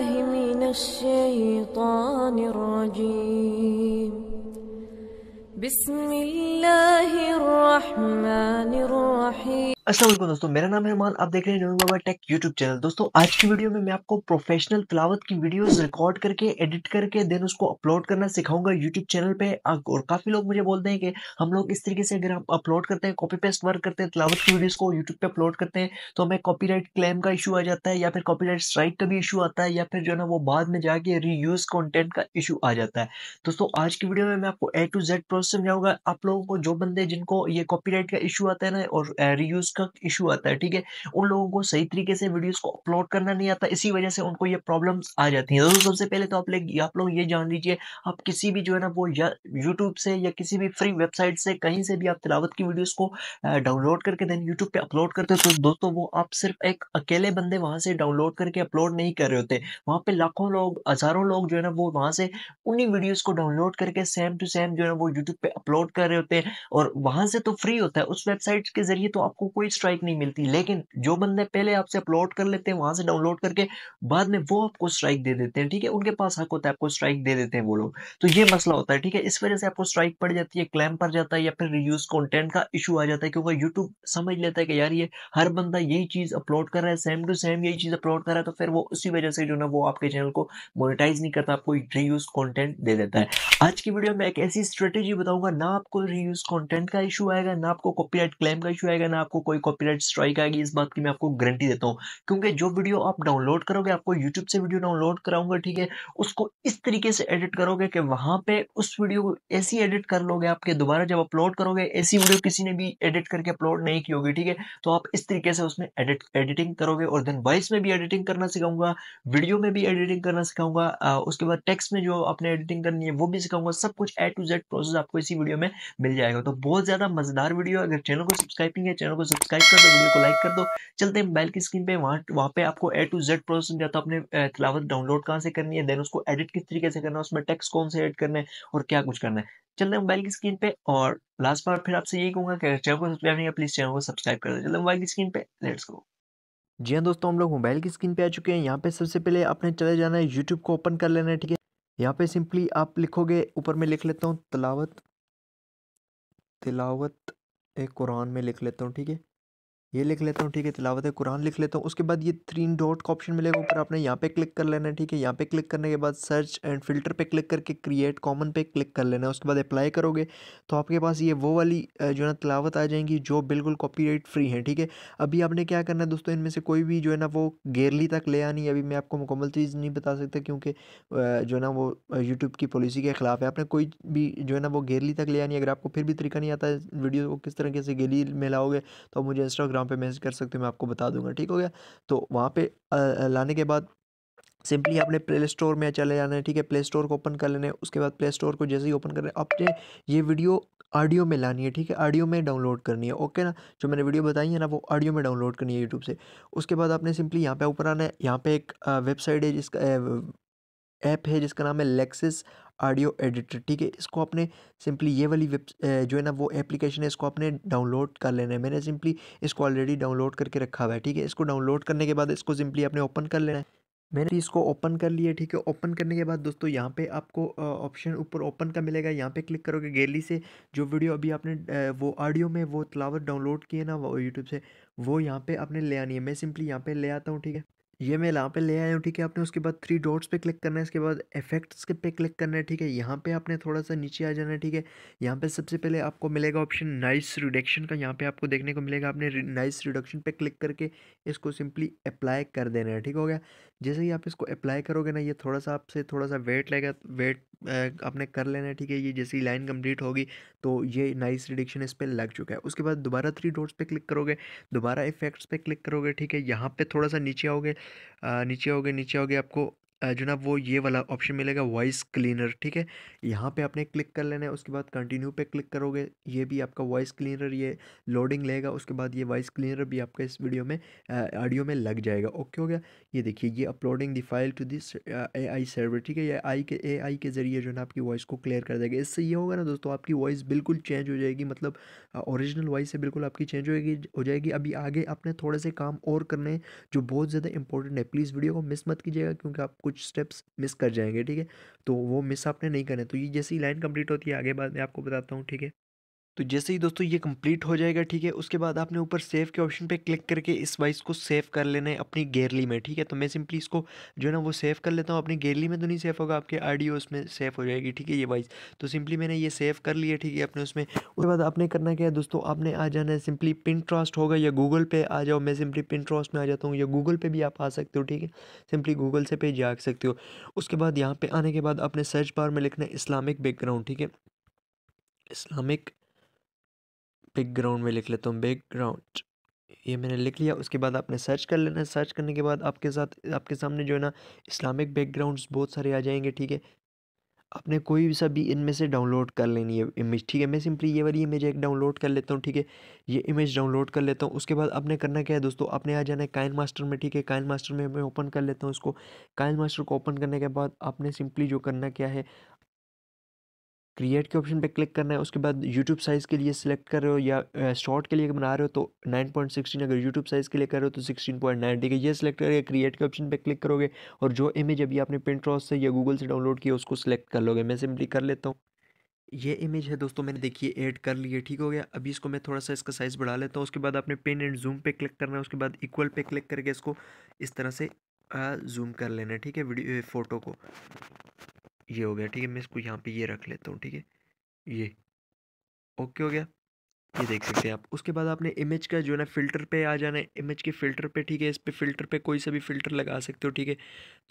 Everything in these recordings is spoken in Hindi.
بالله من الشيطان الرجيم بسم الله الرحمن الرحيم असलम दोस्तों मेरा नाम है रमान आप देख रहे हैं new Baba tech YouTube channel दोस्तों आज की वीडियो में मैं आपको प्रोफेशनल फ्लावत की वीडियोस रिकॉर्ड करके एडिट करके देन उसको अपलोड करना सिखाऊंगा यूट्यूब चैनल पे और काफ़ी लोग मुझे बोलते हैं कि हम लोग इस तरीके से अगर हम अपलोड करते हैं कॉपी पेस्ट वर्क करते हैं फिलावत की वीडियोज़ को यूट्यूब पर अपलोड करते हैं तो हमें कॉपी क्लेम का इशू आ जाता है या फिर कॉपी स्ट्राइक का भी इशू आता है या फिर जो है ना वो बाद में जाके रीयूज़ कॉन्टेंट का इशू आ जाता है दोस्तों आज की वीडियो में मैं आपको ए टू जेड प्रोसेस समझाऊंगा आप लोगों को जो बंदे जिनको ये कॉपी का इशू आता है ना और रीयूज़ का इशू आता है ठीक है उन लोगों को सही तरीके से वीडियोस को अपलोड करना नहीं आता इसी वजह से उनको ये प्रॉब्लम्स आ जाती हैं तो दोस्तों सबसे पहले तो आप लोग आप लोग ये जान लीजिए आप किसी भी जो है ना वो या यूट्यूब से या किसी भी फ्री वेबसाइट से कहीं से भी आप तिलावत की वीडियोज़ को डाउनलोड करके देन यूट्यूब पर अपलोड करते हो तो दोस्तों वो आप सिर्फ एक अकेले बंदे वहाँ से डाउनलोड करके अपलोड नहीं कर रहे होते वहाँ पर लाखों लोग हज़ारों लोग जो है ना वो वहाँ से उन्हीं वीडियोज़ को डाउनलोड करके सेम टू सेम जो है वो यूट्यूब पर अपलोड कर रहे होते हैं और वहाँ से तो फ्री होता है उस वेबसाइट के जरिए तो आपको कोई कोई स्ट्राइक नहीं मिलती लेकिन जो बंदे पहले आपसे अपलोड कर लेते हैं वहां से डाउनलोड करके बाद में वो आपको स्ट्राइक दे देते हैं ठीक है उनके पास हक होता है आपको स्ट्राइक दे देते हैं वो लोग तो ये मसला होता है ठीक है इस वजह से आपको स्ट्राइक पड़ जाती है क्लैम पड़ जाता है या फिर रिव्यूज कॉन्टेंट का इशू आ जाता है क्योंकि यूट्यूब समझ लेता है कि यार ये हर बंदा यही चीज अपलोड कर रहा है सेम टू सेम यही चीज अपलोड कर रहा है तो फिर वो उसी वजह से जो ना वो आपके चैनल को मोनिटाइज नहीं करता आपको रिव्यूज कॉन्टेंट दे देता है आज की वीडियो में एक ऐसी स्ट्रेटेजी बताऊंगा ना आपको रिव्यूज कॉन्टेंट का इशू आएगा ना आपको कॉपी क्लेम का इशू आएगा ना आपको कोई कॉपीराइट स्ट्राइक आएगी इस बात की मैं आपको गारंटी देता हूँ क्योंकि जो वीडियो आप डाउनलोड करोगे आपको यूट्यूब से वीडियो डाउनलोड कराऊंगा ठीक है उसको इस तरीके से एडिट करोगे कि वहाँ पे उस वीडियो को ऐसी एडिट कर लोगे आपके दोबारा जब अपलोड करोगे ऐसी वीडियो किसी ने भी एडिट करके अपलोड नहीं की होगी ठीक है तो आप इस तरीके से उसमें एडिट एडिटिंग करोगे और देन वॉइस में भी एडिटिंग करना सिखाऊंगा वीडियो में भी एडिटिंग करना सिखाऊंगा उसके बाद टेक्स्ट में जो आपने एडिटिंग करनी है वो भी सिखाऊंगा सब कुछ ए टू जेड प्रोसेस आपको इसी वीडियो में मिल जाएगा तो बहुत ज़्यादा मज़ेदार वीडियो अगर चैनल को सब्सक्राइब नहीं है चैनल को सब्सक्राइब कर दो वीडियो को लाइक कर दो चलते हैं बैल की स्क्रीन पे वहाँ वहाँ पे आपको ए टू जेड प्रोसेस समझाता हूँ अपने तिलावत डाउनलोड कहाँ से करनी है देन उसको एडिट किस तरीके से करना है उसमें टेक्स्ट कौन से एड करना है और क्या कुछ करना है चलते हैं मोबाइल की स्क्रीन पे और लास्ट बार फिर आपसे यही कहूँगा कि चैनल को सब्सक्राइब नहीं है प्लीज़ चैनल को सब्सक्राइब कर दो चलते मोबाइल की स्क्रीन पर लेट्स गो जी हाँ दोस्तों हम लोग मोबाइल की स्क्रीन पे आ चुके हैं यहाँ पे सबसे पहले आपने चले जाना है यूट्यूब को ओपन कर लेना है ठीक है यहाँ पे सिंपली आप लिखोगे ऊपर में लिख लेता हूँ तलावत तिलावत एक कुरान में लिख लेता हूँ ठीक है ये लिख लेता हूँ ठीक है तिलावत कुरान लिख लेता हूँ उसके बाद ये थ्री डॉट का ऑप्शन मिलेगा ऊपर आपने यहाँ पे क्लिक कर लेना है ठीक है यहाँ पे क्लिक करने के बाद सर्च एंड फिल्टर पे क्लिक करके क्रिएट कॉमन पे क्लिक कर लेना है उसके बाद अप्लाई करोगे तो आपके पास ये वो वाली जो है ना तिलावत आ जाएंगी जो बिल्कुल कॉपी फ्री है ठीक है अभी आपने क्या करना है दोस्तों इनमें से कोई भी जो है ना वो गेरली तक ले आनी अभी मैं आपको मुकम्मल चीज़ नहीं बता सकता क्योंकि जो है ना वो यूट्यूब की पॉलिसी के ख़िलाफ़ है आपने कोई भी जो है ना वो गेरली तक ले आनी अगर आपको फिर भी तरीका नहीं आता वीडियो को किस तरीके से गेली में लाओगे तो मुझे इंस्टाग्राम टेलीग्राम पे मैसेज कर सकते हो मैं आपको बता दूंगा ठीक हो गया तो वहाँ पे लाने के बाद सिंपली आपने प्ले स्टोर में चले जाना है ठीक है प्ले स्टोर को ओपन कर लेना है उसके बाद प्ले स्टोर को जैसे ही ओपन करना है आपने ये वीडियो ऑडियो में लानी है ठीक है ऑडियो में डाउनलोड करनी है ओके ना जो मैंने वीडियो बताई है ना वो ऑडियो में डाउनलोड करनी है यूट्यूब से उसके बाद आपने सिंपली यहाँ पे ऊपर आना है यहाँ पे एक वेबसाइट है जिसका ऐप है जिसका नाम है लेक्सिस ऑडियो एडिटर ठीक है इसको आपने सिंपली ये वाली वेब जो है ना वो एप्लीकेशन है इसको आपने डाउनलोड कर लेना है मैंने सिंपली इसको ऑलरेडी डाउनलोड करके रखा हुआ है ठीक है इसको डाउनलोड करने के बाद इसको सिंपली आपने ओपन कर लेना है मैंने इसको ओपन कर लिया ठीक है ओपन करने के बाद दोस्तों यहाँ पे आपको ऑप्शन ऊपर ओपन का मिलेगा यहाँ पे क्लिक करोगे गैलरी से जो वीडियो अभी आपने वो ऑडियो में वो तलावत डाउनलोड किए ना वो यूट्यूब से वो यहाँ पे आपने ले आनी है मैं सिंपली यहाँ पे ले आता हूँ ठीक है ये मैं यहाँ पे ले आया हूँ ठीक है आपने उसके बाद थ्री डॉट्स पे क्लिक करना है इसके बाद इफेक्ट्स के पे क्लिक करना है ठीक है यहाँ पे आपने थोड़ा सा नीचे आ जाना है ठीक है यहाँ पे सबसे पहले आपको मिलेगा ऑप्शन नाइस रिडक्शन का यहाँ पे आपको देखने को मिलेगा आपने नाइस रिडक्शन पे क्लिक करके इसको सिंपली अप्लाई कर देना है ठीक हो गया जैसे ही आप इसको अप्लाई करोगे ना ये थोड़ा सा आपसे थोड़ा सा वेट लेगा वेट आपने कर लेना है ठीक है ये जैसे ही लाइन कंप्लीट होगी तो ये नाइस रिडक्शन इस पर लग चुका है उसके बाद दोबारा थ्री डॉट्स पे क्लिक करोगे दोबारा इफेक्ट्स पे क्लिक करोगे ठीक है यहाँ पे थोड़ा सा नीचे आओगे नीचे आओगे नीचे आओगे आपको जनाब वो ये वाला ऑप्शन मिलेगा वॉइस क्लीनर ठीक है यहाँ पे आपने क्लिक कर लेना है उसके बाद कंटिन्यू पे क्लिक करोगे ये भी आपका वॉइस क्लीनर ये लोडिंग लेगा उसके बाद ये वॉइस क्लीनर भी आपका इस वीडियो में ऑडियो में लग जाएगा ओके हो गया ये देखिए ये uploading the file to this A I server ठीक है ये आई के ए आई के ज़रिए जो है ना आपकी वॉइस को क्लियर कर देगा इससे ये होगा ना दोस्तों आपकी वॉइस बिल्कुल चेंज हो जाएगी मतलब ओरिजिनल वॉइस से बिल्कुल आपकी चेंज होगी हो जाएगी अभी आगे अपने थोड़े से काम और करने जो बहुत ज़्यादा इंपॉर्टेंट है प्लीज़ वीडियो को मिस मत कीजिएगा क्योंकि आपको कुछ स्टेप्स मिस कर जाएंगे ठीक है तो वो मिस आपने नहीं करने तो ये जैसी लाइन कंप्लीट होती है आगे बाद में आपको बताता हूँ ठीक है तो जैसे ही दोस्तों ये कंप्लीट हो जाएगा ठीक है उसके बाद आपने ऊपर सेव के ऑप्शन पे क्लिक करके इस वाइस को सेव कर लेना है अपनी गेरली में ठीक है तो मैं सिंपली इसको जो है ना वो सेव कर लेता हूँ अपनी गेरली में तो नहीं सेव होगा आपके आडियो उसमें सेव हो जाएगी ठीक है ये वाइस तो सिंपली मैंने ये सेव कर लिया ठीक है अपने उसमें उसके बाद आपने करना क्या है दोस्तों आपने आ जाना है सिंपली पिन ट्रास्ट होगा या गूगल पे आ जाओ मैं सिंपली पिन ट्रास्ट में आ जाता हूँ या गूगल पे भी आप आ सकते हो ठीक है सिंपली गूगल से पे जा सकते हो उसके बाद यहाँ पे आने के बाद आपने सर्च बार में लिखना है इस्लामिक बैकग्राउंड ठीक है इस्लामिक ग्राउंड में लिख लेता हूँ ग्राउंड ये मैंने लिख लिया उसके बाद आपने सर्च कर लेना है सर्च करने के बाद आपके साथ आपके सामने जो है ना इस्लामिक बैकग्राउंड्स बहुत सारे आ जाएंगे ठीक है आपने कोई सा भी इनमें से डाउनलोड कर लेनी है इमेज ठीक है मैं सिंपली ये वाली इमेज एक डाउनलोड कर लेता हूँ ठीक है ये इमेज डाउनलोड कर लेता हूँ उसके बाद आपने करना क्या है दोस्तों आपने आ जाना है काइन मास्टर में ठीक है काइन मास्टर में मैं ओपन कर लेता हूँ उसको काइन मास्टर को ओपन करने के बाद आपने सिंपली जो करना क्या है क्रिएट के ऑप्शन पे क्लिक करना है उसके बाद यूट्यूब साइज़ के लिए सिलेक्ट कर रहे हो या शॉर्ट के लिए बना रहे हो तो नाइन पॉइंट सिक्सटीन अगर यूट्यूब साइज़ के लिए कर रहे हो तो सिक्सटीन पॉइंट नाइन ठीक है ये सिलेक्ट करके क्रिएट के ऑप्शन पे क्लिक करोगे और जो इमेज अभी आपने पिंट्रॉस से या गूगल से डाउनलोड किया उसको सिलेक्ट कर लोगे मैं सिंपली कर लेता हूँ ये इमेज है दोस्तों मैंने देखिए ऐड कर लिए ठीक हो गया अभी इसको मैं थोड़ा सा इसका साइज़ बढ़ा लेता हूँ उसके बाद आपने पिन एंड जूम पे क्लिक करना है उसके बाद इक्वल पे क्लिक करके इसको इस तरह से जूम कर लेना है ठीक है वीडियो फ़ोटो को ये हो गया ठीक है मैं इसको यहाँ पे ये रख लेता हूँ ठीक है ये ओके हो गया ये देख सकते हैं आप उसके बाद आपने इमेज का जो है ना फ़िल्टर पे आ जाना है इमेज के फ़िल्टर पे ठीक है इस पर फ़िल्टर पे कोई सा भी फ़िल्टर लगा सकते हो ठीक है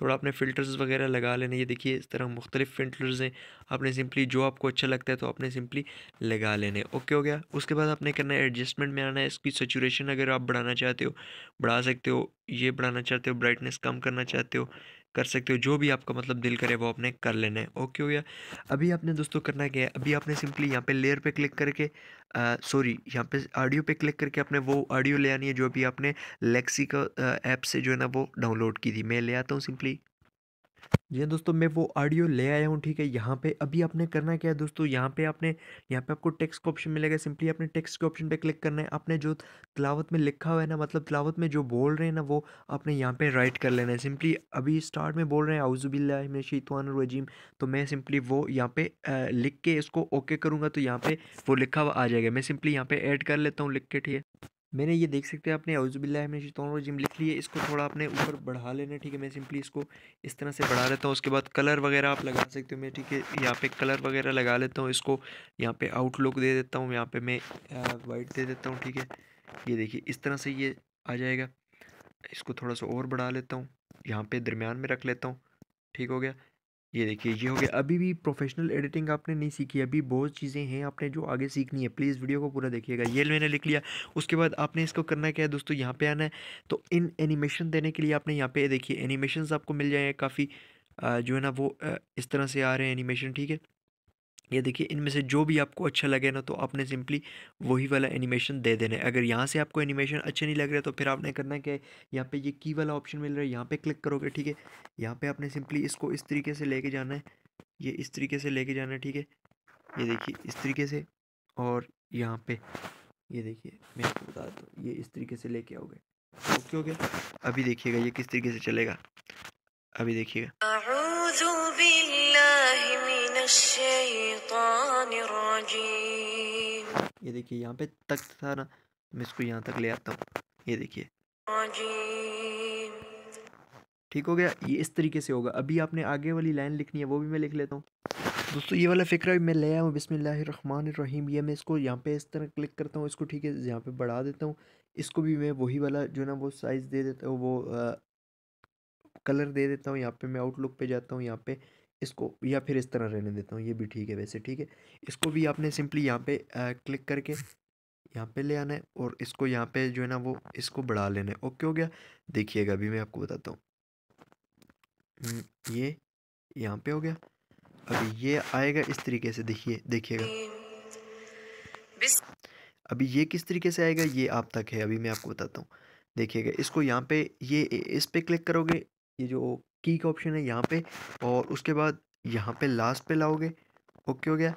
थोड़ा आपने फ़िल्टर्स वगैरह लगा लेना ये देखिए इस तरह मुख्तलिफ फ़िल्टर्स हैं आपने सिंपली जो आपको अच्छा लगता है तो आपने सिंपली लगा लेने ओके हो गया उसके बाद आपने करना है एडजस्टमेंट में आना है इसकी सचुरेशन अगर आप बढ़ाना चाहते हो बढ़ा सकते हो ये बढ़ाना चाहते हो ब्राइटनेस कम करना चाहते हो कर सकते हो जो भी आपका मतलब दिल करे वो आपने कर लेना है ओके हो गया अभी आपने दोस्तों करना क्या है अभी आपने सिंपली यहाँ पे लेयर पे क्लिक करके सॉरी यहाँ पे ऑडियो पे क्लिक करके आपने वो ऑडियो ले आनी है जो अभी आपने लेक्सी का ऐप से जो है ना वो डाउनलोड की थी मैं ले आता हूँ सिंपली जी हाँ दोस्तों मैं वो ऑडियो ले आया हूँ ठीक है यहाँ पे अभी आपने करना क्या है दोस्तों यहाँ पे आपने यहाँ पे आपको टेक्स्ट का ऑप्शन मिलेगा सिंपली आपने टेक्स्ट के ऑप्शन पे क्लिक करना है आपने जो तलावत में लिखा हुआ है ना मतलब तलावत में जो बोल रहे हैं ना वो आपने यहाँ पे राइट कर लेना है सिंपली अभी स्टार्ट में बोल रहे हैं आउज़बिल्लाजीम तो मैं सिंपली वो यहाँ पे लिख के इसको ओके करूँगा तो यहाँ पे वो लिखा हुआ आ जाएगा मैं सिंपली यहाँ पे ऐड कर लेता हूँ लिख के ठीक है मैंने ये देख सकते हैं अपने अउज़बिल्लाजिम लिख लिए इसको थोड़ा अपने ऊपर बढ़ा लेना ठीक है मैं सिंपली इसको इस तरह से बढ़ा लेता हूँ उसके बाद कलर वगैरह आप लगा सकते हो मैं ठीक है यहाँ पे कलर वगैरह लगा लेता हूँ इसको यहाँ पे आउटलुक दे देता हूँ यहाँ पे मैं वाइट दे देता हूँ ठीक है ये देखिए इस तरह से ये आ जाएगा इसको थोड़ा सा और बढ़ा लेता हूँ यहाँ पर दरमियान में रख लेता हूँ ठीक हो गया ये देखिए ये हो गया अभी भी प्रोफेशनल एडिटिंग आपने नहीं सीखी अभी बहुत चीज़ें हैं आपने जो आगे सीखनी है प्लीज़ वीडियो को पूरा देखिएगा ये मैंने लिख लिया उसके बाद आपने इसको करना क्या है दोस्तों यहाँ पे आना है तो इन एनिमेशन देने के लिए आपने यहाँ पे देखिए एनिमेशन आपको मिल जाएंगे काफ़ी जो है ना वो इस तरह से आ रहे हैं एनिमेशन ठीक है ये देखिए इनमें से जो भी आपको अच्छा लगे ना तो आपने सिंपली वही वाला एनिमेशन दे देना है अगर यहाँ से आपको एनिमेशन अच्छे नहीं लग रहे तो फिर आपने करना क्या है यहाँ पे ये की वाला ऑप्शन मिल रहा है यहाँ पे क्लिक करोगे ठीक है यहाँ पे आपने सिंपली इसको इस तरीके से लेके जाना है ये इस तरीके से लेके जाना है ठीक है ये देखिए इस तरीके से और यहाँ पर ये देखिए मैं आपको बता दूँ ये इस तरीके से लेके आओगे ओके ओके अभी देखिएगा ये किस तरीके से चलेगा अभी देखिएगा ये देखिए यहाँ पे तक था ना मैं इसको यहाँ तक ले आता हूँ ये देखिए ठीक हो गया ये इस तरीके से होगा अभी आपने आगे वाली लाइन लिखनी है वो भी मैं लिख लेता हूँ दोस्तों ये वाला फिक्र मैं ले आया हूँ बिसमीम ये मैं इसको यहाँ पे इस तरह क्लिक करता हूँ इसको ठीक है यहाँ पे बढ़ा देता हूँ इसको भी मैं वही वाला जो ना वो साइज़ दे देता हूँ वो आ, कलर दे देता हूँ यहाँ पे मैं आउटलुक पे जाता हूँ यहाँ पे इसको या फिर इस तरह रहने देता हूँ ये भी ठीक है वैसे ठीक है इसको भी आपने सिंपली यहाँ पे आ, क्लिक करके यहाँ पे ले आना है और इसको यहाँ पे जो है ना वो इसको बढ़ा लेना है ओके हो गया देखिएगा अभी मैं आपको बताता हूँ ये यहाँ पे हो गया अभी ये आएगा इस तरीके से देखिए देखिएगा अभी ये किस तरीके से आएगा ये आप तक है अभी मैं आपको बताता हूँ देखिएगा इसको यहाँ पे ये इस पर क्लिक करोगे ये जो की का ऑप्शन है यहाँ पे और उसके बाद यहाँ पे लास्ट पे लाओगे ओके हो गया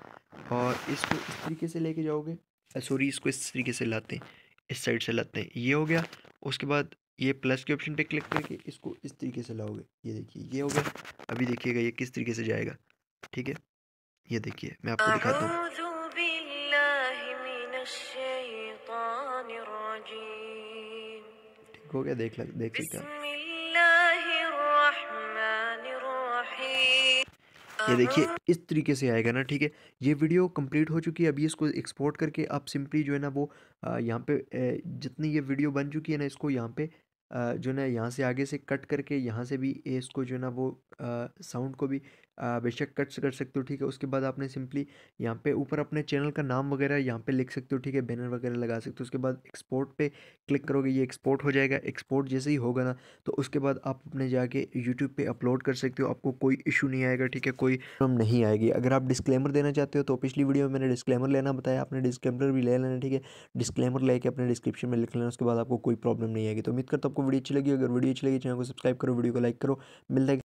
और इसको इस तरीके से लेके जाओगे सॉरी इसको इस तरीके से लाते हैं इस साइड से लाते हैं ये हो गया उसके बाद ये प्लस के ऑप्शन पे क्लिक करके इसको इस तरीके से लाओगे ये देखिए ये हो गया अभी देखिएगा ये किस तरीके से जाएगा ठीक है ये देखिए मैं आपको दिखाता हूँ ठीक हो गया देख लग, देख सकते हैं ये हाँ देखिए हाँ। इस तरीके से आएगा ना ठीक है ये वीडियो कंप्लीट हो चुकी है अभी इसको एक्सपोर्ट करके आप सिंपली जो है ना वो यहाँ पे जितनी ये वीडियो बन चुकी है ना इसको यहाँ पे जो है ना यहाँ से आगे से कट करके यहाँ से भी इसको जो है ना वो साउंड को भी बेशक कट्स कर सकते हो ठीक है उसके बाद आपने सिंपली यहाँ पे ऊपर अपने चैनल का नाम वगैरह यहाँ पे लिख सकते हो ठीक है बैनर वगैरह लगा सकते हो उसके बाद एक्सपोर्ट पे क्लिक करोगे ये एक्सपोर्ट हो जाएगा एक्सपोर्ट जैसे ही होगा ना तो उसके बाद आप अपने जाके यूट्यूब पे अपलोड कर सकते हो आपको कोई इशू नहीं आएगा ठीक है कोई प्रॉब्लम नहीं आएगी अगर आप डिस्क्लेमर देना चाहते हो तो पिछली वीडियो में मैंने डिस्क्लेमर लेना बताया आपने डिस्क्लेमर भी ले लेना ठीक है डिस्क्लेमर लेके अपने डिस्क्रिप्शन में लिख लेना उसके बाद आपको कोई प्रॉब्लम नहीं आएगी तो उम्मीद करता हूँ आपको वीडियो अच्छी लगी अगर वीडियो अच्छी लगी चैनल को सब्सक्राइब करो वीडियो को लाइक करो मिलता है